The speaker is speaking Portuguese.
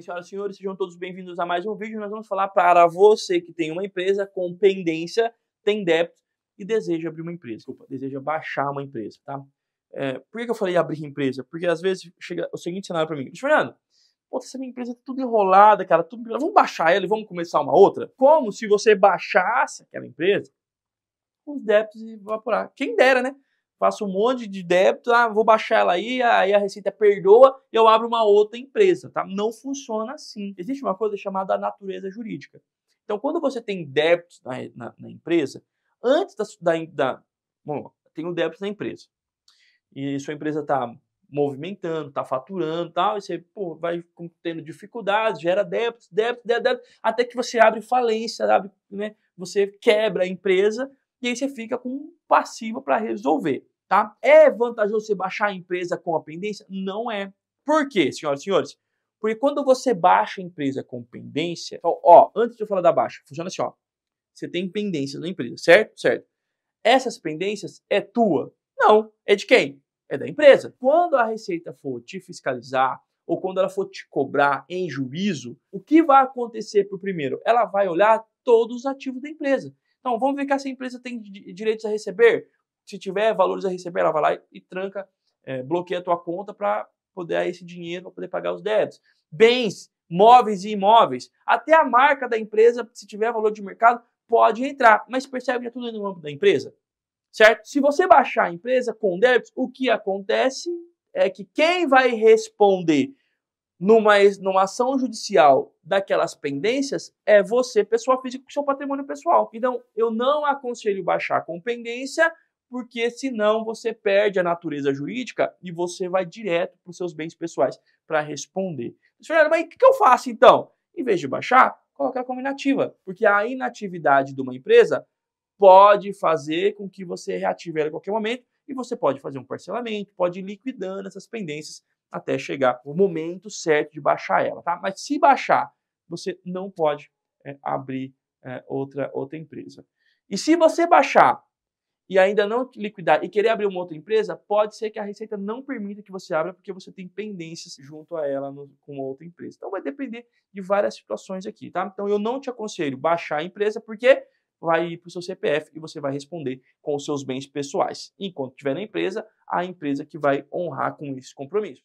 bem, senhoras e senhores? Sejam todos bem-vindos a mais um vídeo. Nós vamos falar para você que tem uma empresa com pendência, tem débito e deseja abrir uma empresa. Desculpa, deseja baixar uma empresa, tá? É, por que eu falei abrir empresa? Porque às vezes chega o seguinte cenário para mim. Fernando, Pô, essa minha empresa tá tudo enrolada, cara, tudo Vamos baixar ela e vamos começar uma outra? Como se você baixasse aquela empresa, os débitos e evaporar. Quem dera, né? faço um monte de débito, ah, vou baixar ela aí, aí a Receita perdoa, eu abro uma outra empresa, tá? Não funciona assim. Existe uma coisa chamada natureza jurídica. Então, quando você tem débitos na, na, na empresa, antes da, da, da bom, tem um débito na empresa e sua empresa está movimentando, está faturando, tal, e você pô, vai tendo dificuldades, gera débitos, débitos, débitos, até que você abre falência, abre, né? Você quebra a empresa e aí você fica com um passivo para resolver tá? É vantajoso você baixar a empresa com a pendência? Não é. Por quê, senhoras e senhores? Porque quando você baixa a empresa com pendência, então, ó, antes de eu falar da baixa, funciona assim, ó. Você tem pendências na empresa, certo? Certo. Essas pendências é tua? Não. É de quem? É da empresa. Quando a Receita for te fiscalizar, ou quando ela for te cobrar em juízo, o que vai acontecer por primeiro? Ela vai olhar todos os ativos da empresa. Então, vamos ver se a empresa tem direitos a receber, se tiver valores a receber, ela vai lá e, tranca, é, bloqueia a tua conta para poder dar esse dinheiro para poder pagar os débitos. Bens, móveis e imóveis. Até a marca da empresa, se tiver valor de mercado, pode entrar. Mas percebe que é tudo no âmbito da empresa, certo? Se você baixar a empresa com débitos, o que acontece é que quem vai responder numa, numa ação judicial daquelas pendências é você, pessoa física, com seu patrimônio pessoal. Então, eu não aconselho baixar com pendência, porque senão você perde a natureza jurídica e você vai direto para os seus bens pessoais para responder. Fernando, mas o que eu faço então? Em vez de baixar, colocar a combinativa, porque a inatividade de uma empresa pode fazer com que você reative ela a qualquer momento e você pode fazer um parcelamento, pode ir liquidando essas pendências até chegar o momento certo de baixar ela, tá? Mas se baixar, você não pode é, abrir é, outra, outra empresa. E se você baixar e ainda não liquidar e querer abrir uma outra empresa, pode ser que a Receita não permita que você abra porque você tem pendências junto a ela no, com outra empresa. Então vai depender de várias situações aqui, tá? Então eu não te aconselho baixar a empresa porque vai ir para o seu CPF e você vai responder com os seus bens pessoais. Enquanto estiver na empresa, a empresa que vai honrar com esse compromisso.